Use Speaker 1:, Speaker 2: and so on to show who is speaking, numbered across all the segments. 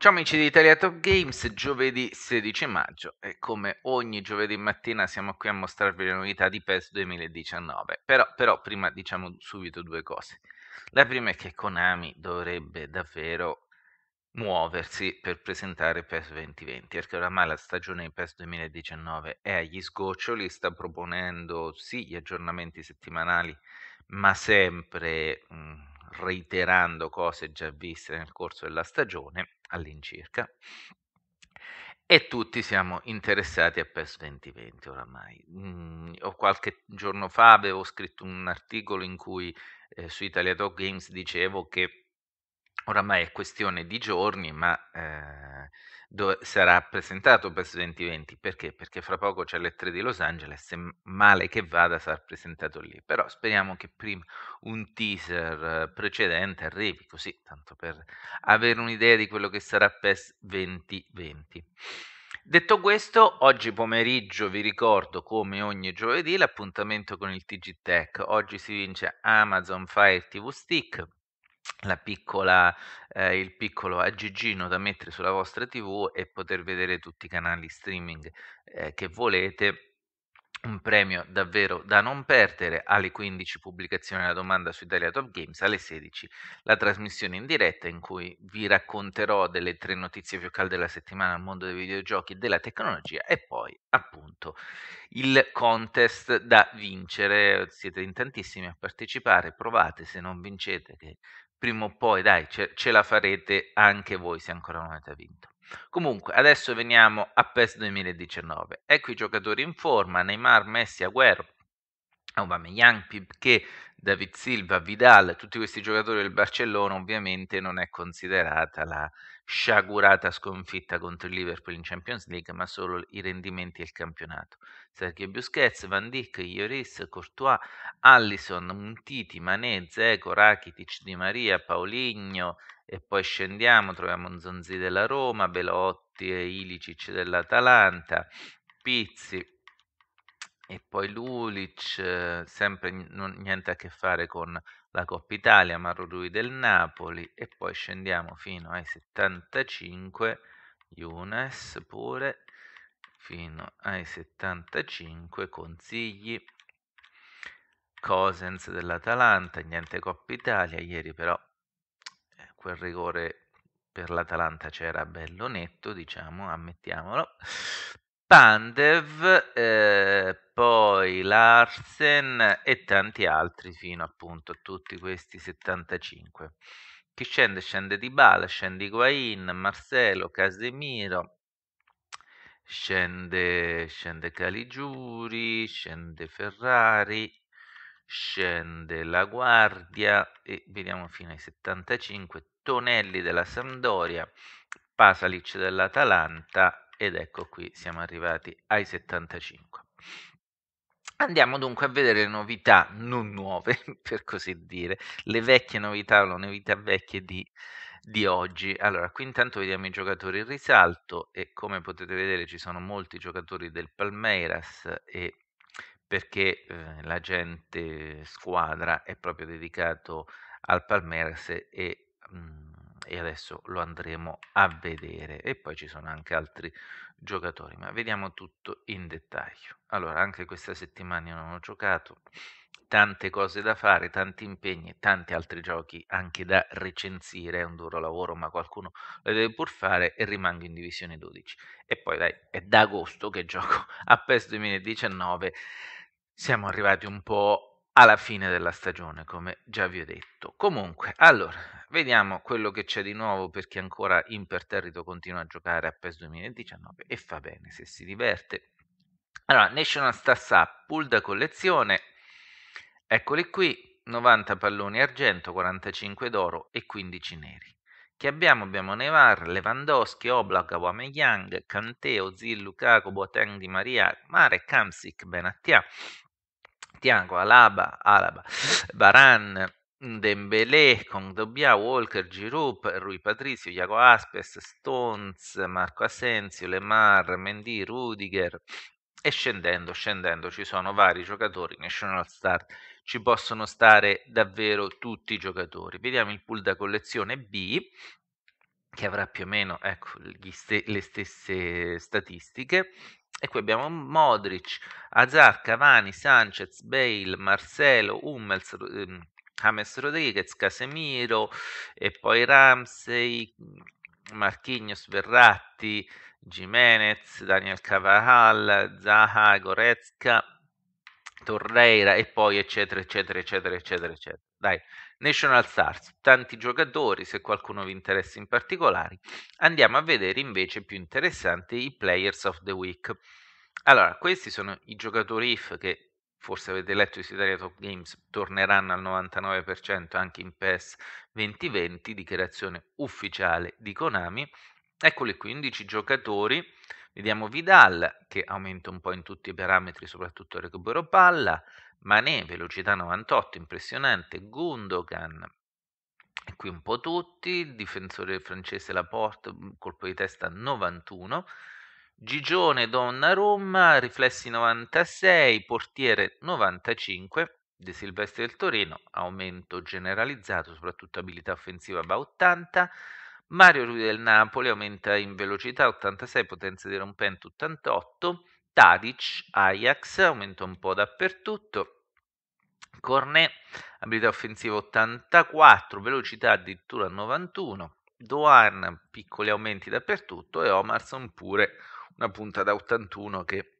Speaker 1: Ciao amici di Italia Top Games, giovedì 16 maggio e come ogni giovedì mattina siamo qui a mostrarvi le novità di PES 2019. Però, però prima diciamo subito due cose. La prima è che Konami dovrebbe davvero muoversi per presentare PES 2020, perché oramai la stagione di PES 2019 è agli sgoccioli, sta proponendo sì gli aggiornamenti settimanali, ma sempre... Mh, mm, reiterando cose già viste nel corso della stagione all'incirca e tutti siamo interessati a PES 2020 oramai. Mm, qualche giorno fa avevo scritto un articolo in cui eh, su Italia Talk Games dicevo che oramai è questione di giorni, ma eh, sarà presentato PES 2020 perché? Perché fra poco c'è l'E3 di Los Angeles e male che vada sarà presentato lì. Però speriamo che prima un teaser eh, precedente arrivi, così tanto per avere un'idea di quello che sarà PES 2020. Detto questo, oggi pomeriggio vi ricordo come ogni giovedì l'appuntamento con il TG Tech. Oggi si vince Amazon Fire TV Stick piccola, eh, il piccolo aggeggino da mettere sulla vostra TV e poter vedere tutti i canali streaming eh, che volete un premio davvero da non perdere. Alle 15 pubblicazione la domanda su Italia Top Games, alle 16 la trasmissione in diretta in cui vi racconterò delle tre notizie più calde della settimana al mondo dei videogiochi e della tecnologia e poi appunto il contest da vincere. Siete in tantissimi a partecipare, provate se non vincete che prima o poi, dai, ce, ce, la farete anche voi se ancora non avete vinto. Comunque, adesso veniamo a PES 2019. Ecco i giocatori in forma, Neymar, Messi, Aguero, Aubameyang, ah, Pipché, David Silva, Vidal, tutti questi giocatori del Barcellona, ovviamente non è considerata la sciagurata sconfitta contro il Liverpool in Champions League, ma solo i rendimenti del campionato. Sergio Busquets, Van Dijk, Ioris, Courtois, Allison, Muntiti, Mané, Zeco, Rakitic, Di Maria, Pauligno e poi scendiamo, troviamo Zonzi della Roma, Belotti e Ilicic dell'Atalanta, Pizzi, e poi Lulic, sempre non- niente a che fare con la Coppa Italia, ma Rui del Napoli. E poi scendiamo fino ai 75, Younes pure, fino ai 75, Consigli, Cosens dell'Atalanta, niente Coppa Italia. Ieri però eh, quel rigore per l'Atalanta c'era bello netto, diciamo, ammettiamolo. Pandev, eh, poi Larsen e tanti altri fino appunto a tutti questi 75. Chi scende? Scende Di Bala, scende Higuain, Marcelo, Casemiro, scende, scende Caligiuri, scende Ferrari, scende La Guardia e vediamo fino ai 75, Tonelli della Sampdoria, Pasalic dell'Atalanta ed ecco qui siamo arrivati ai 75. Andiamo dunque a vedere le novità non nuove, per così dire, le vecchie novità o le novità vecchie di, di, oggi. Allora, qui intanto vediamo i giocatori in risalto e come potete vedere ci sono molti giocatori del Palmeiras e perché eh, gente squadra è proprio dedicato al Palmeiras e... Mh, mm, e adesso lo andremo a vedere e poi ci sono anche altri giocatori ma vediamo tutto in dettaglio allora anche questa settimana non ho giocato tante cose da fare tanti impegni tanti altri giochi anche da recensire è un duro lavoro ma qualcuno lo deve pur fare e rimango in divisione 12 e poi dai è da agosto che gioco a PES 2019 siamo arrivati un po' alla fine della stagione, come già vi ho detto. Comunque, allora, vediamo quello che c'è di nuovo perché ancora imperterrito continua a giocare a PES 2019 e fa bene se si diverte. Allora, National Stars Up, pool da collezione, eccoli qui, 90 palloni argento, 45 d'oro e 15 neri. Che abbiamo? Abbiamo Nevar, Lewandowski, Oblak, Wameyang, Kanteo, Zil, Lukaku, Boateng, Di Maria, Mare, Kamsik, Benatia, Tiango, Alaba, Alaba, Baran, Dembélé, Condobia, Walker, Giroud, Rui Patrizio, Iago Aspes, Stones, Marco Asensio, Lemar, Mendy, Rudiger e scendendo, scendendo ci sono vari giocatori, National Start, ci possono stare davvero tutti i giocatori. Vediamo il pool da collezione B che avrà più o meno ecco, st- le stesse statistiche. E qui abbiamo Modric, Azar, Cavani, Sanchez, Bale, Marcelo, Hummels, ehm, James Rodriguez, Casemiro e poi Ramsey, Marchignos, Verratti, Jimenez, Daniel Cavajal, Zaha, Goretzka, Torreira e poi eccetera eccetera eccetera eccetera eccetera. Dai, National Stars, tanti giocatori, se qualcuno vi interessa in particolare. Andiamo a vedere invece più interessanti i Players of the Week. Allora, questi sono i giocatori IF che forse avete letto su Italia Top Games, torneranno al 99% anche in PES 2020, dichiarazione ufficiale di Konami. Eccoli qui, 11 giocatori. Vediamo Vidal che aumenta un po' in tutti i parametri, soprattutto recupero palla. Mané, velocità 98, impressionante, Gundogan, qui un po' tutti, difensore francese Laporte, colpo di testa 91, Gigione Donnarumma, riflessi 96, portiere 95, De Silvestri del Torino, aumento generalizzato, soprattutto abilità offensiva va 80, Mario Rui del Napoli aumenta in velocità 86, potenza di rompente 88, Tadic, Ajax, aumenta un po' dappertutto. Cornet, abilità offensiva 84, velocità addirittura 91. Doan, piccoli aumenti dappertutto. E Omarson pure una punta da 81 che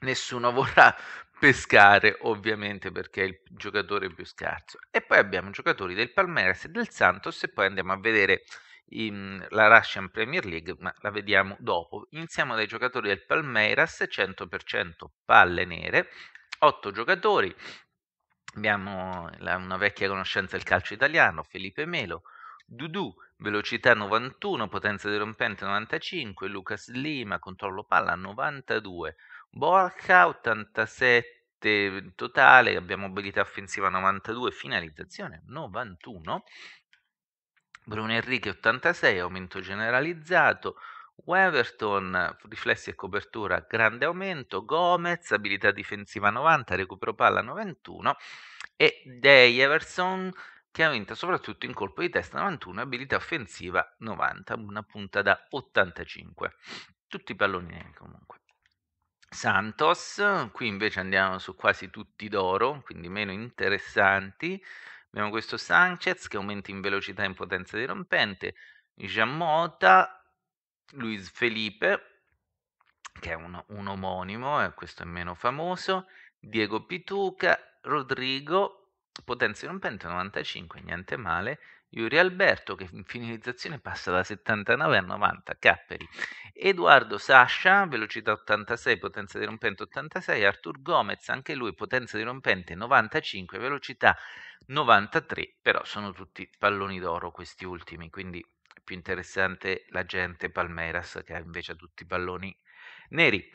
Speaker 1: nessuno vorrà pescare ovviamente perché è il giocatore più scarso e poi abbiamo giocatori del Palmeiras e del Santos e poi andiamo a vedere in, mhmm, la Russian Premier League, ma la vediamo dopo. Iniziamo dai giocatori del Palmeiras, 100% palle nere, 8 giocatori. Abbiamo la, una vecchia conoscenza del calcio italiano, Felipe Melo, Dudu, velocità 91, potenza dirompente 95, Lucas Lima, controllo palla 92, Borca 87 totale, abbiamo abilità offensiva 92, finalizzazione 91, Bruno Enrique 86, aumento generalizzato. Weverton, riflessi e copertura, grande aumento. Gomez, abilità difensiva 90, recupero palla 91. E Day Everson, che aumenta soprattutto in colpo di testa 91, abilità offensiva 90, una punta da 85. Tutti i palloni comunque. Santos, qui invece andiamo su quasi tutti d'oro, quindi meno interessanti. Abbiamo questo Sanchez che aumenta in velocità e in potenza dirompente, Giammota, Luis Felipe, che è un, un omonimo, e eh, questo è meno famoso, Diego Pituca, Rodrigo, potenza dirompente 95, niente male, Yuri Alberto che in finalizzazione passa da 79 a 90, Capperi, Edoardo Sascia, velocità 86, potenza dirompente 86, Artur Gomez, anche lui potenza dirompente 95, velocità 93, però sono tutti palloni d'oro questi ultimi, quindi è più interessante la gente Palmeras che ha invece tutti i palloni neri.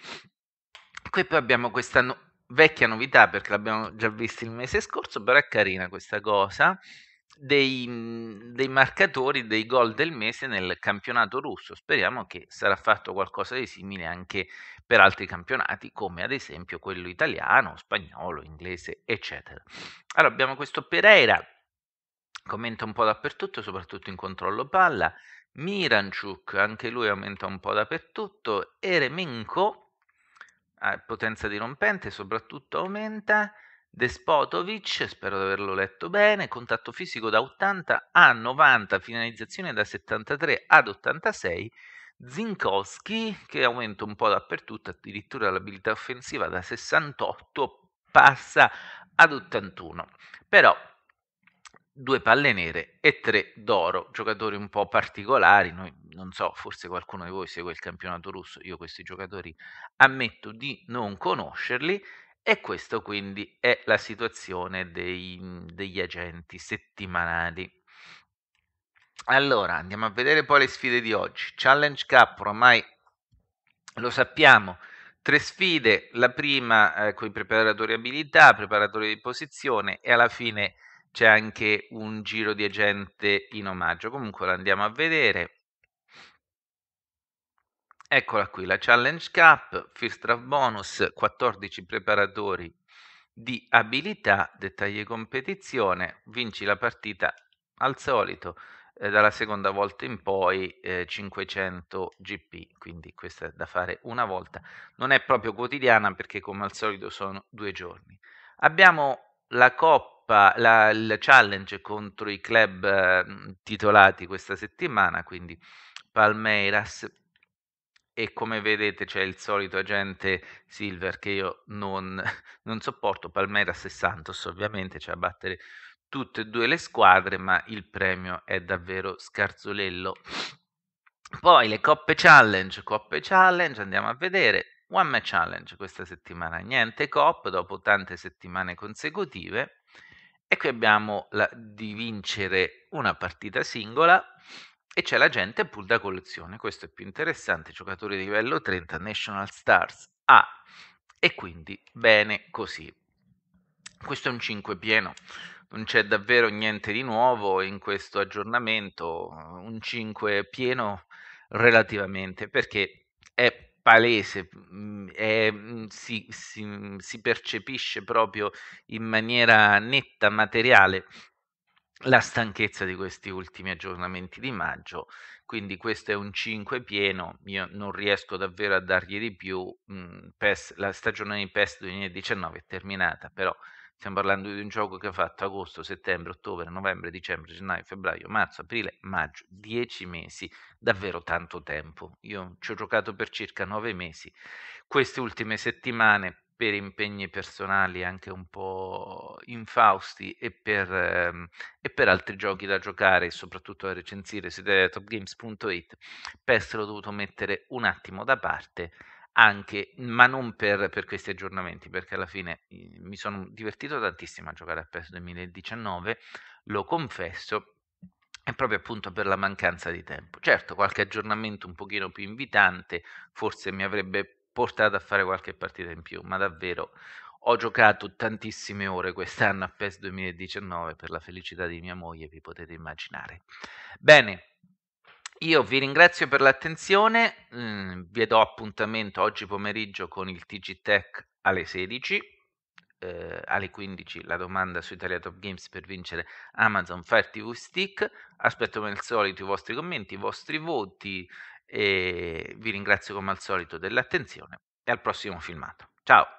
Speaker 1: Qui poi abbiamo questa no- vecchia novità perché l'abbiamo già vista il mese scorso, però è carina questa cosa dei, dei marcatori dei gol del mese nel campionato russo. Speriamo che sarà fatto qualcosa di simile anche per altri campionati, come ad esempio quello italiano, spagnolo, inglese, eccetera. Allora abbiamo questo Pereira, commenta un po' dappertutto, soprattutto in controllo palla. Miranchuk, anche lui aumenta un po' dappertutto. Eremenko, potenza dirompente, soprattutto aumenta. Despotovic, spero di averlo letto bene, contatto fisico da 80 a 90, finalizzazione da 73 ad 86, Zinkowski che aumenta un po' dappertutto, addirittura l'abilità offensiva da 68 passa ad 81. Però due palle nere e tre d'oro, giocatori un po' particolari, Noi, non so, forse qualcuno di voi segue il campionato russo, io questi giocatori ammetto di non conoscerli e questo quindi è la situazione dei, mhmm, degli agenti settimanali. Allora, andiamo a vedere poi le sfide di oggi. Challenge Cup, ormai lo sappiamo, tre sfide, la prima eh, con i preparatori abilità, preparatori di posizione e alla fine c'è anche un giro di agente in omaggio. Comunque lo andiamo a vedere. Eccola qui, la Challenge Cup, First Draft Bonus, 14 preparatori di abilità, dettagli competizione, vinci la partita al solito, eh, dalla seconda volta in poi eh, 500 GP, quindi questa è da fare una volta. Non è proprio quotidiana perché come al solito sono due giorni. Abbiamo la Coppa, la, il Challenge contro i club eh, titolati questa settimana, quindi Palmeiras e come vedete c'è il solito agente Silver che io non, non sopporto, Palmeiras e ovviamente, c'è cioè a battere tutte e due le squadre, ma il premio è davvero scarzolello. Poi le coppe challenge, coppe challenge, andiamo a vedere. One match challenge questa settimana, niente cop dopo tante settimane consecutive. E qui abbiamo la, di vincere una partita singola, e c'è la gente pool da collezione, questo è più interessante, giocatori di livello 30, National Stars A. Ah, e quindi bene così. Questo è un 5 pieno, non c'è davvero niente di nuovo in questo aggiornamento, un 5 pieno relativamente, perché è palese, mm, è, mm, si, si, si, percepisce proprio in maniera netta, materiale, la stanchezza di questi ultimi aggiornamenti di maggio, quindi questo è un 5 pieno, io non riesco davvero a dargli di più, mhmm, PES, la stagione di PES 2019 è terminata, però stiamo parlando di un gioco che ha fatto agosto, settembre, ottobre, novembre, dicembre, gennaio, febbraio, marzo, aprile, maggio, 10 mesi, davvero tanto tempo, io ci ho giocato per circa 9 mesi, queste ultime settimane per impegni personali anche un po' infausti e per, ehm, e per altri giochi da giocare e soprattutto da recensire su topgames.it, PES l'ho dovuto mettere un attimo da parte anche, ma non per, per questi aggiornamenti, perché alla fine mi sono divertito tantissimo a giocare a PES 2019, lo confesso, è proprio appunto per la mancanza di tempo. Certo, qualche aggiornamento un pochino più invitante forse mi avrebbe portato a fare qualche partita in più, ma davvero ho giocato tantissime ore quest'anno a PES 2019 per la felicità di mia moglie, vi potete immaginare. Bene, io vi ringrazio per l'attenzione, mm, vi do appuntamento oggi pomeriggio con il TG Tech alle 16, eh, alle 15 la domanda su Italia Top Games per vincere Amazon Fire TV Stick, aspetto come al solito i vostri commenti, i vostri voti e vi ringrazio come al solito dell'attenzione e al prossimo filmato. Ciao!